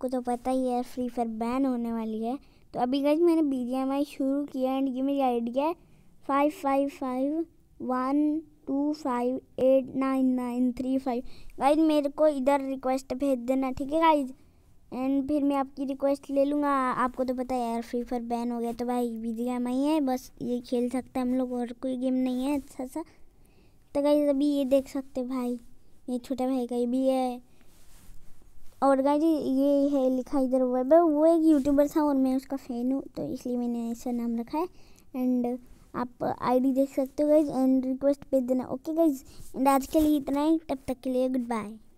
आपको तो पता ही है फ्री फायर बैन होने वाली है तो अभी गज मैंने बी जी एम आई शुरू किया एंड ये मेरी आई डी है five five five one two five eight nine nine three five guys मेरे को इधर रिक्वेस्ट भेज देना ठीक है गाइज एंड फिर मैं आपकी रिक्वेस्ट ले लूँगा आपको तो पता है यार फ्री फायर बैन हो गया तो भाई बी जी एम आई है बस ये खेल सकते हैं हम लोग और कोई गेम नहीं है अच्छा सा तो गाइज अभी ये देख सकते भाई ये छोटा भाई का ये भी है और गाइज ये है लिखा इधर वेब वो एक यूट्यूबर था और मैं उसका फ़ैन हूँ तो इसलिए मैंने ऐसा नाम रखा है एंड आप आईडी देख सकते हो गाइज एंड रिक्वेस्ट भेज देना ओके गाइज एंड आज के लिए इतना ही तब तक के लिए गुड बाय